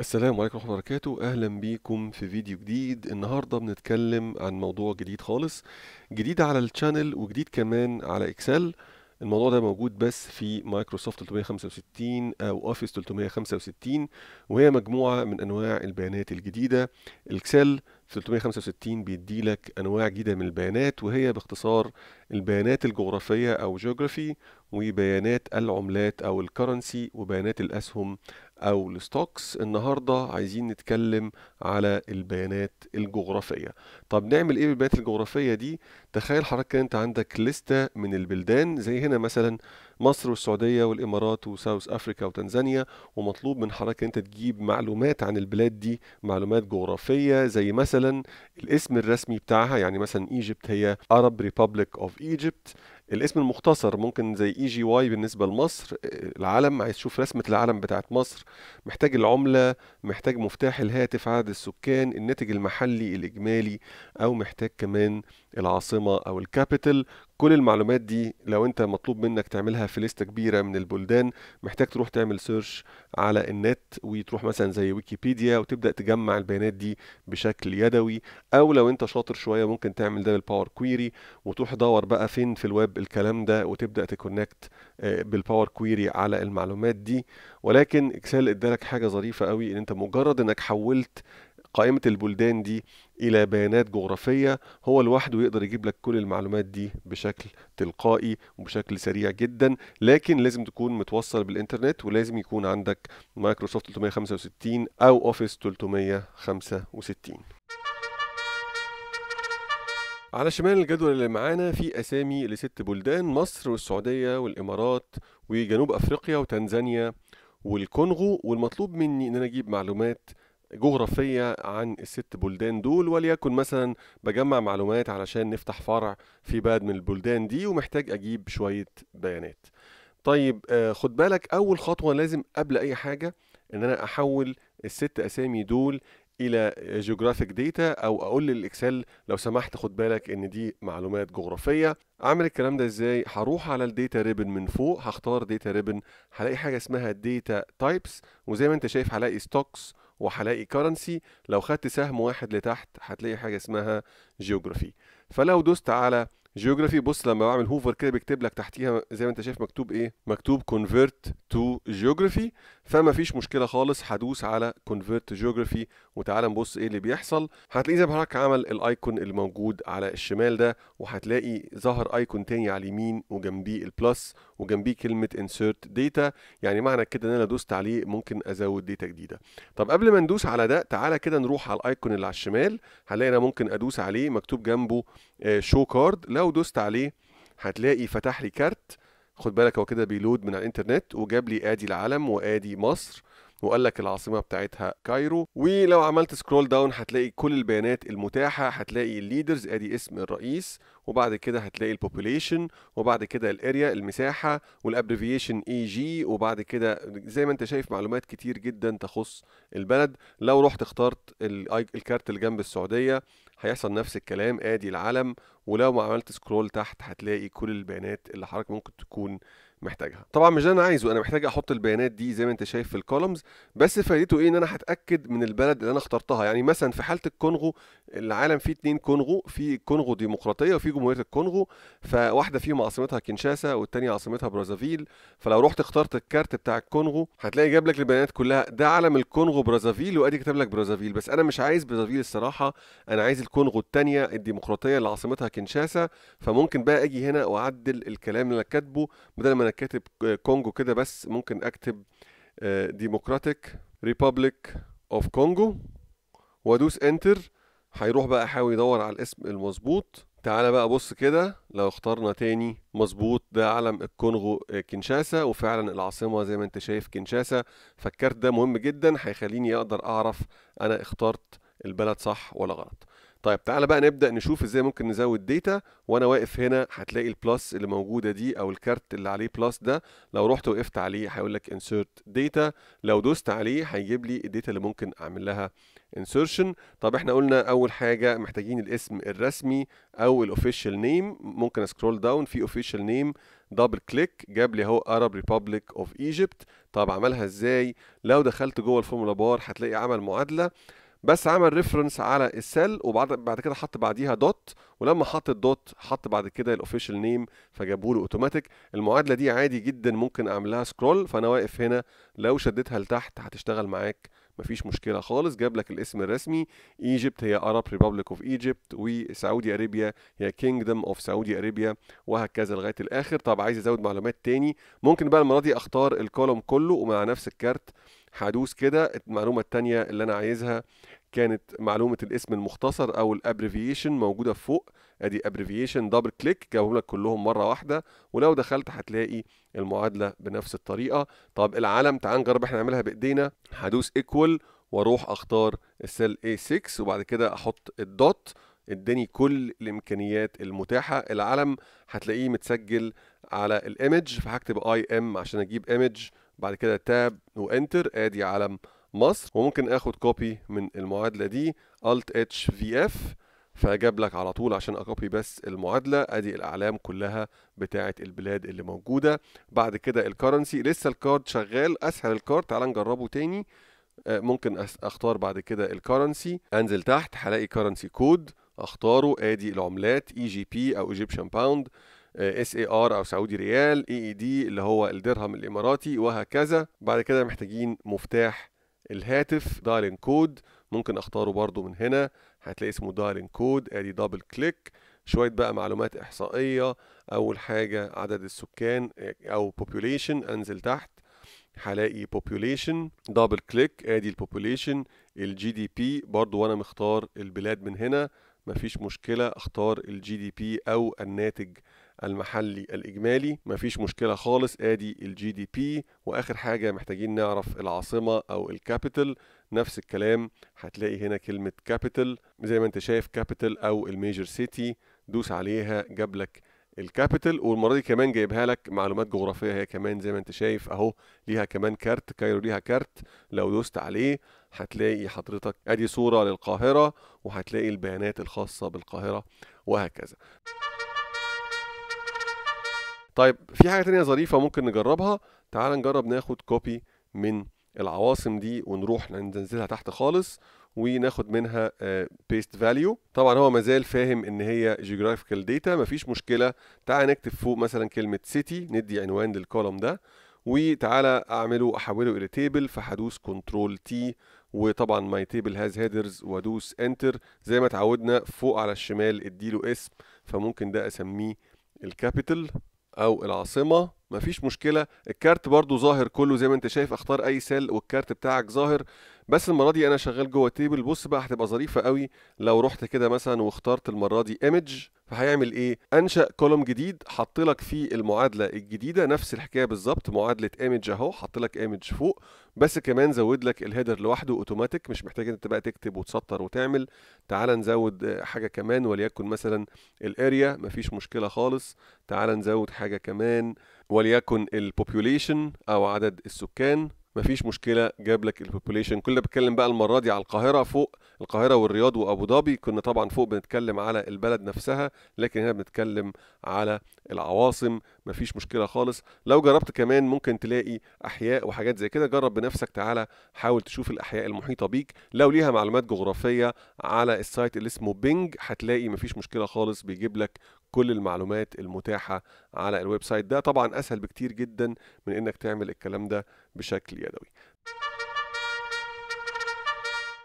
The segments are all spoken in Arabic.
السلام عليكم ورحمة الله وبركاته أهلا بيكم في فيديو جديد النهاردة بنتكلم عن موضوع جديد خالص جديد على الشانل وجديد كمان على إكسل الموضوع ده موجود بس في مايكروسوفت 365 أو أوفيس 365 وهي مجموعة من أنواع البيانات الجديدة الإكسل في 365 بيدي لك أنواع جديدة من البيانات وهي باختصار البيانات الجغرافية أو جيوغرافي وبيانات العملات أو الكرنسي وبيانات الأسهم او الستوكس النهارده عايزين نتكلم على البيانات الجغرافيه طب نعمل ايه بالبيانات الجغرافيه دي تخيل حضرتك انت عندك لستة من البلدان زي هنا مثلا مصر والسعوديه والامارات وساوث افريكا وتنزانيا ومطلوب من حضرتك انت تجيب معلومات عن البلاد دي معلومات جغرافيه زي مثلا الاسم الرسمي بتاعها يعني مثلا ايجيبت هي Arab Republic of Egypt الاسم المختصر ممكن زي اي جي واي بالنسبه لمصر آه، العلم عايز تشوف رسمه العلم بتاعت مصر محتاج العمله محتاج مفتاح الهاتف عدد السكان الناتج المحلي الاجمالي او محتاج كمان العاصمة أو الكابيتال كل المعلومات دي لو أنت مطلوب منك تعملها في لستة كبيرة من البلدان محتاج تروح تعمل سيرش على النت وتروح مثلا زي ويكيبيديا وتبدأ تجمع البيانات دي بشكل يدوي أو لو أنت شاطر شوية ممكن تعمل ده بالباور كويري وتروح دور بقى فين في الويب الكلام ده وتبدأ تكونكت بالباور كويري على المعلومات دي ولكن اكسل ادالك حاجة ظريفة قوي ان انت مجرد انك حولت قائمة البلدان دي إلى بيانات جغرافية هو لوحده يقدر يجيب لك كل المعلومات دي بشكل تلقائي وبشكل سريع جدا لكن لازم تكون متوصل بالإنترنت ولازم يكون عندك مايكروسوفت 365 أو أوفيس 365 على شمال الجدول اللي معانا في أسامي لست بلدان مصر والسعودية والإمارات وجنوب أفريقيا وتنزانيا والكونغو والمطلوب مني إن أنا أجيب معلومات جغرافية عن الست بلدان دول وليكن مثلا بجمع معلومات علشان نفتح فرع في بلد من البلدان دي ومحتاج أجيب شوية بيانات طيب آه، خد بالك أول خطوة لازم قبل أي حاجة إن أنا أحول الست أسامي دول الى جيوغرافيك ديتا او اقول للاكسل لو سمحت خد بالك ان دي معلومات جغرافيه اعمل الكلام ده ازاي هروح على الديتا ريبن من فوق هختار ديتا ريبن هلاقي حاجه اسمها ديتا تايبس وزي ما انت شايف هلاقي ستوكس وهلاقي كرنسي لو خدت سهم واحد لتحت هتلاقي حاجه اسمها جيوغرافي فلو دوست على جيوغرافي بص لما بعمل هوفر كده بيكتب لك تحتيها زي ما انت شايف مكتوب ايه مكتوب convert to جيوغرافي فما فيش مشكله خالص هدوس على كونفيرت جيوغرافي وتعالى نبص ايه اللي بيحصل هتلاقي زي ما حضرتك عمل الايكون اللي موجود على الشمال ده وهتلاقي ظهر ايكون تاني على اليمين وجنبيه البلس وجنبيه كلمه Insert Data يعني معنى كده ان انا دوست عليه ممكن ازود داتا جديده طب قبل ما ندوس على ده تعالى كده نروح على الايكون اللي على الشمال هنلاقي انا ممكن ادوس عليه مكتوب جنبه شو آه، كارد لو دوست عليه هتلاقي فتح لي كارت خد بالك هو كده بيلود من الانترنت وجاب لي ادي العلم وادي مصر وقال لك العاصمه بتاعتها كايرو ولو عملت سكرول داون هتلاقي كل البيانات المتاحه هتلاقي الليدرز ادي اسم الرئيس وبعد كده هتلاقي البوبوليشن وبعد كده الاريا المساحه والابريفيشن اي جي وبعد كده زي ما انت شايف معلومات كتير جدا تخص البلد لو رحت اخترت الكارت اللي جنب السعوديه هيحصل نفس الكلام ادي العلم ولو ما عملت سكرول تحت هتلاقي كل البيانات اللي حضرتك ممكن تكون محتاجها طبعا مش ده انا عايزه انا محتاج احط البيانات دي زي ما انت شايف في الكولومز بس فائدته ايه ان انا هتاكد من البلد اللي انا اخترتها يعني مثلا في حاله الكونغو العالم فيه اتنين كونغو في كونغو ديمقراطيه وفي جمهوريه الكونغو فواحده فيهم عاصمتها كينشاسا والتانيه عاصمتها برازافيل فلو رحت اخترت الكارت بتاع الكونغو هتلاقي جاب لك البيانات كلها ده علم الكونغو برازافيل وادي كتب لك برازافيل بس انا مش عايز برازافيل الصراحه انا عايز الكونغو التانيه الديمقراطيه اللي عاصمتها كينشاسا فممكن بقى اجي هنا واعدل الكلام اللي كاتبه بدل ما انا كاتب كونجو كده بس ممكن اكتب ديموكراتيك ريبابليك اوف كونجو وادوس انتر هيروح بقى يحاول يدور على الاسم المظبوط تعالى بقى بص كده لو اخترنا تاني مظبوط ده علم الكونغو آه، كينشاسا وفعلا العاصمة زي ما انت شايف كينشاسا فالكارت ده مهم جدا هيخليني اقدر اعرف انا اخترت البلد صح ولا غلط طيب تعالى بقى نبدا نشوف ازاي ممكن نزود داتا وانا واقف هنا هتلاقي البلس اللي موجوده دي او الكارت اللي عليه بلس ده لو رحت وقفت عليه هيقول لك انسيرت ديتا لو دوست عليه هيجيب لي الداتا اللي ممكن اعمل لها انسيرشن طب احنا قلنا اول حاجه محتاجين الاسم الرسمي او الاوفيشال نيم ممكن اسكرول داون في اوفيشال نيم دبل كليك جاب لي اهو Arab Republic of Egypt طب عملها ازاي لو دخلت جوه الفورمولا بار هتلاقي عمل معادله بس عمل ريفرنس على السيل وبعد بعد كده حط بعديها دوت ولما حط الدوت حط بعد كده الاوفيشال نيم فجابوا له اوتوماتيك المعادله دي عادي جدا ممكن اعملها سكرول فانا واقف هنا لو شديتها لتحت هتشتغل معاك مفيش مشكله خالص جاب لك الاسم الرسمي ايجيبت هي ارب ريبابليك اوف ايجيبت وسعودي اريبيا هي كينجدم اوف سعودي اريبيا وهكذا لغايه الاخر طب عايز ازود معلومات تاني ممكن بقى المره دي اختار الكولوم كله ومع نفس الكارت هدوس كده المعلومه الثانيه اللي انا عايزها كانت معلومه الاسم المختصر او الابريفيشن موجوده فوق ادي ابريفيشن دبل كليك جابهم لك كلهم مره واحده ولو دخلت هتلاقي المعادله بنفس الطريقه طب العلم تعال نجرب احنا نعملها بايدينا هدوس ايكوال واروح اختار السيل A6 وبعد كده احط الدوت اداني كل الامكانيات المتاحه العلم هتلاقيه متسجل على الايمج فهكتب اي ام عشان اجيب ايمج بعد كده تاب وانتر ادي علم مصر وممكن اخد كوبي من المعادله دي الت اتش في اف فجاب لك على طول عشان اكوبي بس المعادله ادي الاعلام كلها بتاعه البلاد اللي موجوده بعد كده الكرنسي لسه الكارد شغال اسهل الكارد تعال نجربه تاني آه، ممكن اختار بعد كده الكرنسي انزل تحت هلاقي كرنسي كود اختاره ادي العملات اي جي بي او ايجيبشن باوند اس اي ار او سعودي ريال اي اي دي اللي هو الدرهم الاماراتي وهكذا بعد كده محتاجين مفتاح الهاتف دايلين كود ممكن اختاره برضو من هنا هتلاقي اسمه دايلين كود ادي دبل كليك شويه بقى معلومات احصائيه اول حاجه عدد السكان آه، او population انزل تحت هلاقي population دبل كليك ادي population الجي دي بي برضو وانا مختار البلاد من هنا مفيش مشكله اختار الجي دي بي او الناتج المحلي الإجمالي مفيش مشكلة خالص آدي الجي دي بي وآخر حاجة محتاجين نعرف العاصمة أو الكابيتال نفس الكلام هتلاقي هنا كلمة كابيتال زي ما أنت شايف كابيتال أو الميجر سيتي دوس عليها جاب لك الكابيتال والمره دي كمان جايبها لك معلومات جغرافيه هي كمان زي ما انت شايف اهو ليها كمان كارت كايرو ليها كارت لو دوست عليه هتلاقي حضرتك ادي صوره للقاهره وهتلاقي البيانات الخاصه بالقاهره وهكذا طيب في حاجه تانية ظريفه ممكن نجربها تعال نجرب ناخد كوبي من العواصم دي ونروح ننزلها تحت خالص وناخد منها بيست آه، فاليو طبعا هو مازال فاهم ان هي جيوغرافيكال داتا مفيش مشكله تعال نكتب فوق مثلا كلمه سيتي ندي عنوان للكولوم ده وتعالى اعمله احوله الى تيبل فهدوس كنترول تي وطبعا ماي تيبل هاز هيدرز وادوس انتر زي ما اتعودنا فوق على الشمال اديله اسم فممكن ده اسميه الكابيتال او العاصمه مفيش مشكله الكارت برضو ظاهر كله زي ما انت شايف اختار اي سيل والكارت بتاعك ظاهر بس المره دي انا شغال جوه التيبل بص بقى هتبقى ظريفه قوي لو رحت كده مثلا واخترت المره دي ايمج فهيعمل ايه انشا كولوم جديد حط لك فيه المعادله الجديده نفس الحكايه بالظبط معادله ايمج اهو حط لك ايمج فوق بس كمان زود لك الهيدر لوحده اوتوماتيك مش محتاج انت بقى تكتب وتسطر وتعمل تعال نزود حاجه كمان وليكن مثلا الاريا مفيش مشكله خالص تعال نزود حاجه كمان وليكن البوبوليشن او عدد السكان مفيش مشكله جاب لك البوبوليشن كل بتكلم بقى المره دي على القاهره فوق القاهرة والرياض وأبو ظبي كنا طبعا فوق بنتكلم على البلد نفسها لكن هنا بنتكلم على العواصم مفيش مشكلة خالص لو جربت كمان ممكن تلاقي أحياء وحاجات زي كده جرب بنفسك تعالى حاول تشوف الأحياء المحيطة بيك لو ليها معلومات جغرافية على السايت اللي اسمه بينج هتلاقي مفيش مشكلة خالص بيجيب لك كل المعلومات المتاحة على الويب سايت ده طبعا أسهل بكتير جدا من إنك تعمل الكلام ده بشكل يدوي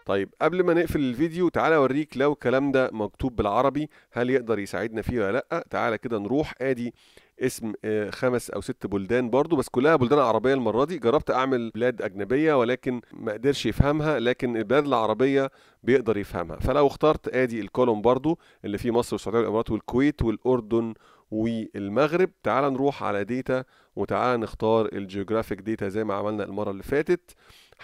طيب قبل ما نقفل الفيديو تعالى اوريك لو الكلام ده مكتوب بالعربي هل يقدر يساعدنا فيه ولا لا تعالى كده نروح ادي اسم آه، خمس او ست بلدان برضو بس كلها بلدان عربيه المره دي جربت اعمل بلاد اجنبيه ولكن ما قدرش يفهمها لكن البلاد العربيه بيقدر يفهمها فلو اخترت ادي الكولوم برضو اللي فيه مصر والسعوديه والامارات والكويت والاردن والمغرب تعالى نروح على ديتا وتعالى نختار الجيوغرافيك ديتا زي ما عملنا المره اللي فاتت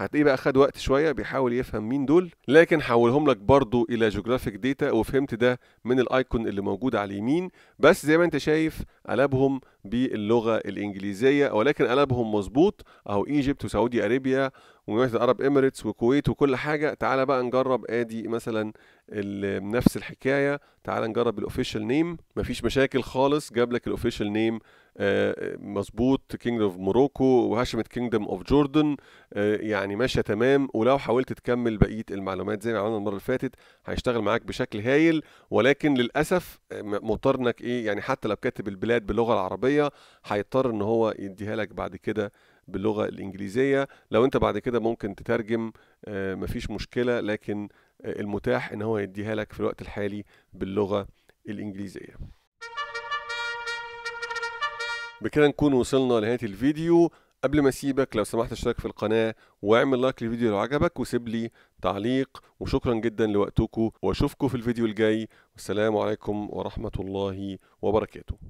هتلاقيه بقى خد وقت شويه بيحاول يفهم مين دول لكن حولهم لك برضو الى جيوغرافيك داتا وفهمت ده من الايكون اللي موجود على اليمين بس زي ما انت شايف قلبهم باللغه الانجليزيه ولكن قلبهم مظبوط اهو ايجيبت وسعودي أريبيا ومملكه العرب اميريتس وكويت وكل حاجه تعالى بقى نجرب ادي مثلا نفس الحكايه تعالى نجرب الاوفيشال نيم مفيش مشاكل خالص جاب لك الاوفيشال نيم آه، مظبوط كينج اوف موروكو وهاشمت كينجدم اوف جوردن يعني ماشيه تمام ولو حاولت تكمل بقيه المعلومات زي ما عملنا المره اللي فاتت هيشتغل معاك بشكل هايل ولكن للاسف آه، مضطر انك ايه يعني حتى لو كاتب البلاد باللغه العربيه هيضطر ان هو يديها لك بعد كده باللغه الانجليزيه لو انت بعد كده ممكن تترجم آه، مفيش مشكله لكن المتاح ان هو يديها لك في الوقت الحالي باللغه الانجليزيه بكده نكون وصلنا لنهايه الفيديو قبل ما اسيبك لو سمحت اشترك في القناه واعمل لايك للفيديو لو عجبك وسيب لي تعليق وشكرا جدا لوقتكم واشوفكم في الفيديو الجاي والسلام عليكم ورحمه الله وبركاته